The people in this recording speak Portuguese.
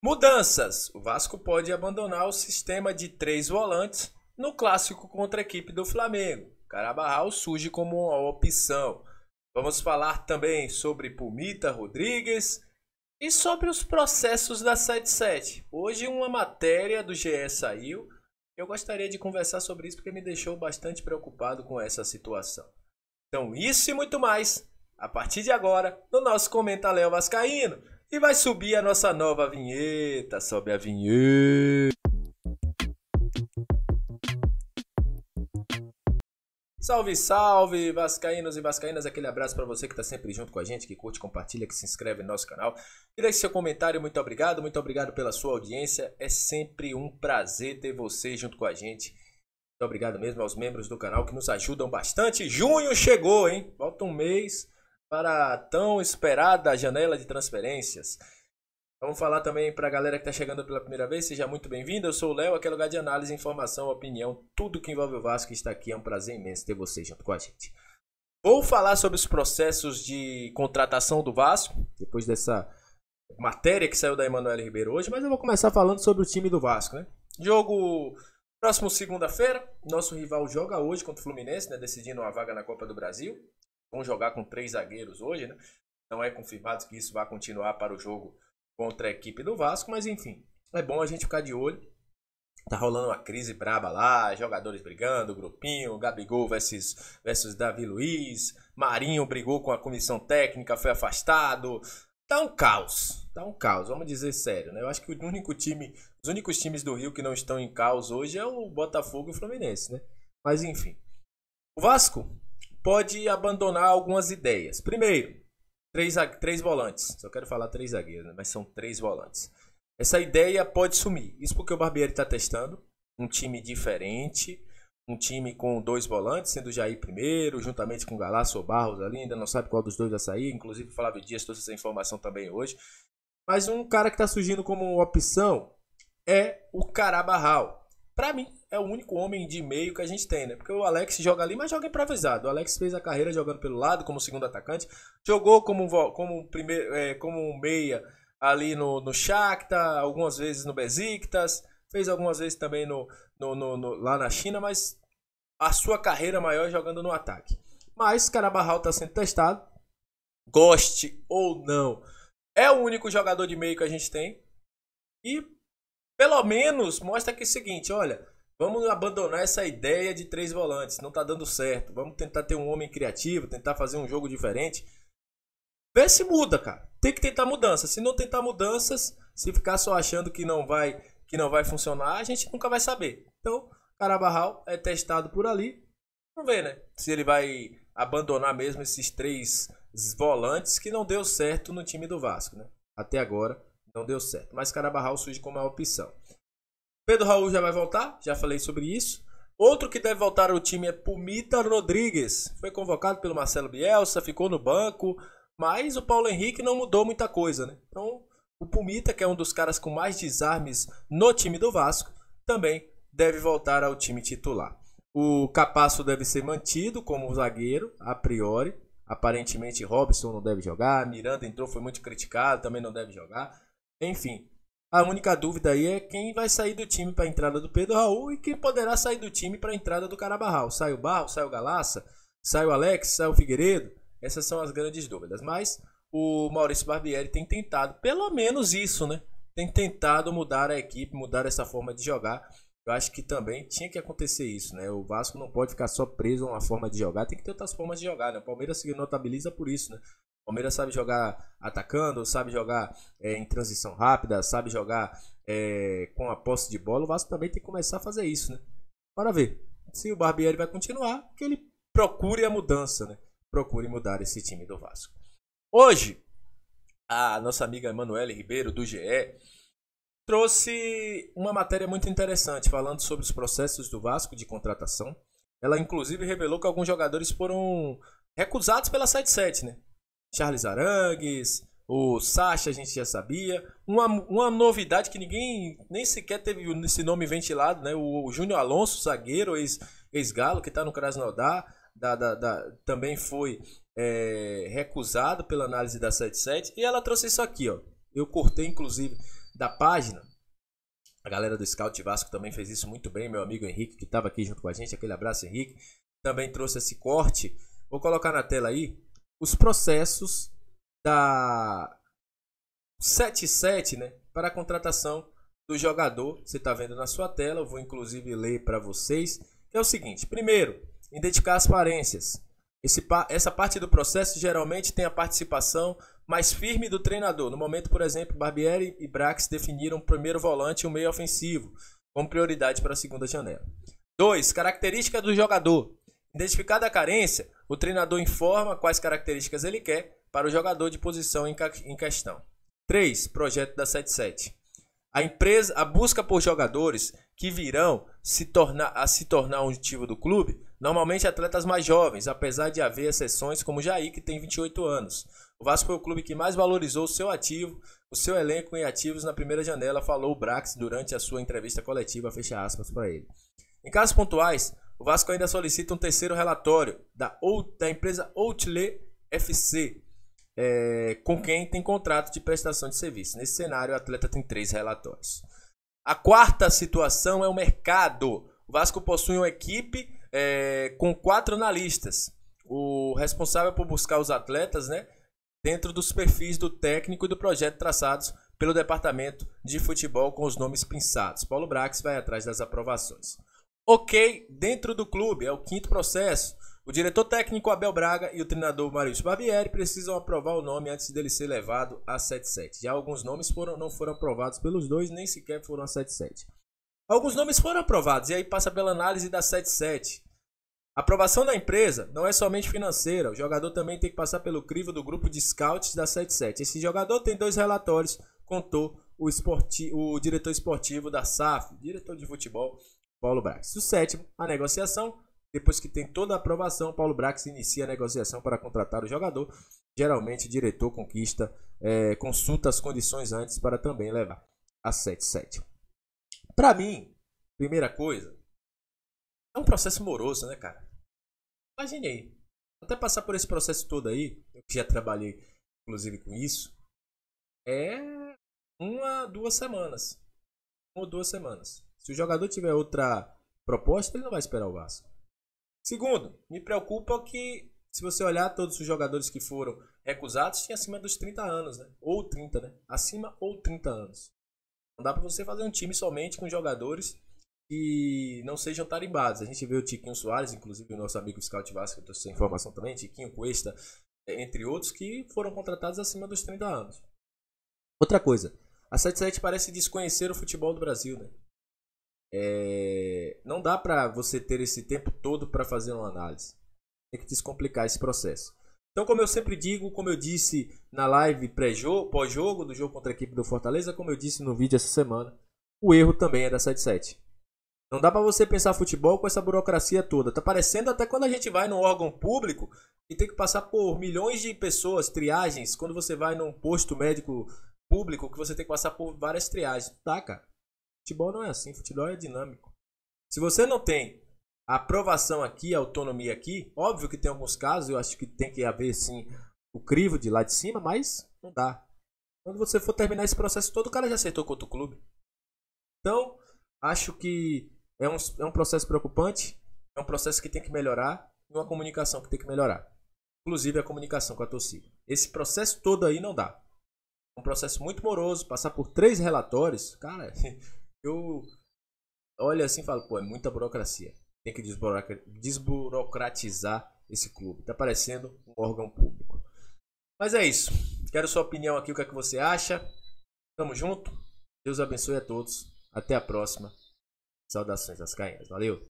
Mudanças. O Vasco pode abandonar o sistema de três volantes no clássico contra a equipe do Flamengo. Carabarral surge como uma opção. Vamos falar também sobre Pumita Rodrigues e sobre os processos da 77. Hoje uma matéria do GE saiu. Eu gostaria de conversar sobre isso porque me deixou bastante preocupado com essa situação. Então, isso e muito mais a partir de agora no nosso Comenta Léo Vascaíno. E vai subir a nossa nova vinheta. Sobe a vinheta. Salve, salve, vascaínos e vascaínas. Aquele abraço para você que está sempre junto com a gente, que curte, compartilha, que se inscreve no nosso canal. E deixe seu comentário, muito obrigado, muito obrigado pela sua audiência. É sempre um prazer ter você junto com a gente. Muito obrigado mesmo aos membros do canal que nos ajudam bastante. Junho chegou, hein? Falta um mês para a tão esperada janela de transferências. Vamos falar também para a galera que está chegando pela primeira vez, seja muito bem-vindo. Eu sou o Léo, aqui é lugar de análise, informação, opinião, tudo que envolve o Vasco está aqui. É um prazer imenso ter você junto com a gente. Vou falar sobre os processos de contratação do Vasco, depois dessa matéria que saiu da Emanuela Ribeiro hoje, mas eu vou começar falando sobre o time do Vasco, né? Jogo próximo segunda-feira, nosso rival joga hoje contra o Fluminense, né, decidindo uma vaga na Copa do Brasil vão jogar com três zagueiros hoje, né? Não é confirmado que isso vai continuar para o jogo contra a equipe do Vasco, mas enfim, é bom a gente ficar de olho. Tá rolando uma crise braba lá, jogadores brigando, grupinho, Gabigol versus, versus Davi Luiz, Marinho brigou com a comissão técnica, foi afastado. Tá um caos, tá um caos, vamos dizer sério, né? Eu acho que o único time, os únicos times do Rio que não estão em caos hoje é o Botafogo e o Fluminense, né? Mas enfim. O Vasco pode abandonar algumas ideias. Primeiro, três, três volantes. Só quero falar três zagueiros, né? mas são três volantes. Essa ideia pode sumir. Isso porque o Barbieri está testando um time diferente, um time com dois volantes, sendo o Jair primeiro, juntamente com o Galasso Barros ali, ainda não sabe qual dos dois vai sair. Inclusive, o Flávio Dias trouxe essa informação também hoje. Mas um cara que está surgindo como opção é o Carabarral. Para mim, é o único homem de meio que a gente tem, né? Porque o Alex joga ali, mas joga improvisado. O Alex fez a carreira jogando pelo lado, como segundo atacante. Jogou como, como, primeiro, é, como meia ali no, no Shakhtar, algumas vezes no Besiktas. Fez algumas vezes também no, no, no, no lá na China, mas a sua carreira maior é jogando no ataque. Mas Carabarral está sendo testado. Goste ou não. É o único jogador de meio que a gente tem. E pelo menos mostra que é o seguinte, olha... Vamos abandonar essa ideia de três volantes, não está dando certo. Vamos tentar ter um homem criativo, tentar fazer um jogo diferente. Vê se muda, cara. Tem que tentar mudanças. Se não tentar mudanças, se ficar só achando que não vai, que não vai funcionar, a gente nunca vai saber. Então, Carabarral é testado por ali. Vamos ver, né? Se ele vai abandonar mesmo esses três volantes que não deu certo no time do Vasco, né? Até agora não deu certo. Mas Carabarral surge como uma opção. Pedro Raul já vai voltar, já falei sobre isso. Outro que deve voltar ao time é Pumita Rodrigues. Foi convocado pelo Marcelo Bielsa, ficou no banco, mas o Paulo Henrique não mudou muita coisa, né? Então, o Pumita, que é um dos caras com mais desarmes no time do Vasco, também deve voltar ao time titular. O Capasso deve ser mantido como zagueiro, a priori. Aparentemente, Robson não deve jogar, Miranda entrou, foi muito criticado, também não deve jogar. Enfim, a única dúvida aí é quem vai sair do time para a entrada do Pedro Raul e quem poderá sair do time para a entrada do Carabarral. Sai o Barro, sai o Galaça, sai o Alex, sai o Figueiredo. Essas são as grandes dúvidas. Mas o Maurício Barbieri tem tentado, pelo menos isso, né? Tem tentado mudar a equipe, mudar essa forma de jogar. Eu acho que também tinha que acontecer isso, né? O Vasco não pode ficar só preso a uma forma de jogar, tem que ter outras formas de jogar, né? O Palmeiras se notabiliza por isso, né? Palmeiras sabe jogar atacando, sabe jogar é, em transição rápida, sabe jogar é, com a posse de bola. O Vasco também tem que começar a fazer isso, né? Para ver se o Barbieri vai continuar, que ele procure a mudança, né? Procure mudar esse time do Vasco. Hoje, a nossa amiga Emanuele Ribeiro, do GE, trouxe uma matéria muito interessante falando sobre os processos do Vasco de contratação. Ela, inclusive, revelou que alguns jogadores foram recusados pela 77, né? Charles Arangues, o Sacha a gente já sabia. Uma, uma novidade que ninguém nem sequer teve esse nome ventilado, né? O, o Júnior Alonso, zagueiro, ex-galo, que está no Krasnodar, da, da, da, também foi é, recusado pela análise da 77. E ela trouxe isso aqui, ó. Eu cortei, inclusive, da página. A galera do Scout Vasco também fez isso muito bem. Meu amigo Henrique, que estava aqui junto com a gente. Aquele abraço, Henrique. Também trouxe esse corte. Vou colocar na tela aí os processos da 77, né, para a contratação do jogador. Você está vendo na sua tela, eu vou inclusive ler para vocês. É o seguinte: primeiro, identificar as aparências. Esse, essa parte do processo geralmente tem a participação mais firme do treinador. No momento, por exemplo, Barbieri e Brax definiram o primeiro volante e o meio ofensivo, como prioridade para a segunda janela. 2. Característica do jogador. Identificada a carência, o treinador informa quais características ele quer para o jogador de posição em questão. 3. Projeto da 77. A empresa, a busca por jogadores que virão se tornar, a se tornar um ativo do clube, normalmente atletas mais jovens, apesar de haver exceções como Jair, que tem 28 anos. O Vasco foi o clube que mais valorizou o seu ativo, o seu elenco em ativos na primeira janela, falou o Brax durante a sua entrevista coletiva, fecha aspas para ele. Em casos pontuais, o Vasco ainda solicita um terceiro relatório da, da empresa Outlet FC, é, com quem tem contrato de prestação de serviço. Nesse cenário, o atleta tem três relatórios. A quarta situação é o mercado. O Vasco possui uma equipe é, com quatro analistas. O responsável por buscar os atletas, né? Dentro dos perfis do técnico e do projeto traçados pelo departamento de futebol com os nomes pinçados. Paulo Brax vai atrás das aprovações ok dentro do clube. É o quinto processo. O diretor técnico Abel Braga e o treinador Maurício Barbieri precisam aprovar o nome antes dele ser levado a 77. Já alguns nomes foram, não foram aprovados pelos dois, nem sequer foram a 77. Alguns nomes foram aprovados e aí passa pela análise da 77. A aprovação da empresa não é somente financeira, o jogador também tem que passar pelo crivo do grupo de scouts da 77. Esse jogador tem dois relatórios, contou o, esporti o diretor esportivo da SAF, diretor de futebol Paulo Brax. O sétimo, a negociação. Depois que tem toda a aprovação, Paulo Brax inicia a negociação para contratar o jogador. Geralmente, o diretor conquista, é, consulta as condições antes para também levar a 7-7. Para mim, primeira coisa, é um processo moroso, né, cara? Imagine aí. Até passar por esse processo todo aí, eu já trabalhei, inclusive, com isso, é uma, duas semanas. Uma ou duas semanas. Se o jogador tiver outra proposta, ele não vai esperar o Vasco. Segundo, me preocupa que, se você olhar todos os jogadores que foram recusados, tinha acima dos 30 anos, né? Ou 30, né? Acima ou 30 anos. Não dá para você fazer um time somente com jogadores que não sejam tarimbados. A gente vê o Tiquinho Soares, inclusive o nosso amigo Scout Vasco, que trouxe essa informação também, Tiquinho Cuesta, é, entre outros, que foram contratados acima dos 30 anos. Outra coisa, a 77 parece desconhecer o futebol do Brasil, né? é, não dá para você ter esse tempo todo para fazer uma análise. Tem que descomplicar esse processo. Então, como eu sempre digo, como eu disse na live pré-jogo, pós-jogo do jogo contra a equipe do Fortaleza, como eu disse no vídeo essa semana, o erro também é da 77. Não dá para você pensar futebol com essa burocracia toda. Tá parecendo até quando a gente vai num órgão público e tem que passar por milhões de pessoas, triagens, quando você vai num posto médico público que você tem que passar por várias triagens. Tá, cara. Futebol não é assim, futebol é dinâmico. Se você não tem a aprovação aqui, a autonomia aqui, óbvio que tem alguns casos, eu acho que tem que haver sim o crivo de lá de cima, mas não dá. Quando você for terminar esse processo todo, o cara já acertou com outro clube. Então, acho que é um, é um processo preocupante, é um processo que tem que melhorar, e uma comunicação que tem que melhorar. Inclusive a comunicação com a torcida. Esse processo todo aí não dá. É um processo muito moroso, passar por três relatórios, cara, Eu olho assim e falo, pô, é muita burocracia. Tem que desburocratizar esse clube. Tá parecendo um órgão público. Mas é isso. Quero sua opinião aqui, o que é que você acha. Tamo junto. Deus abençoe a todos. Até a próxima. Saudações das Cainhas. Valeu!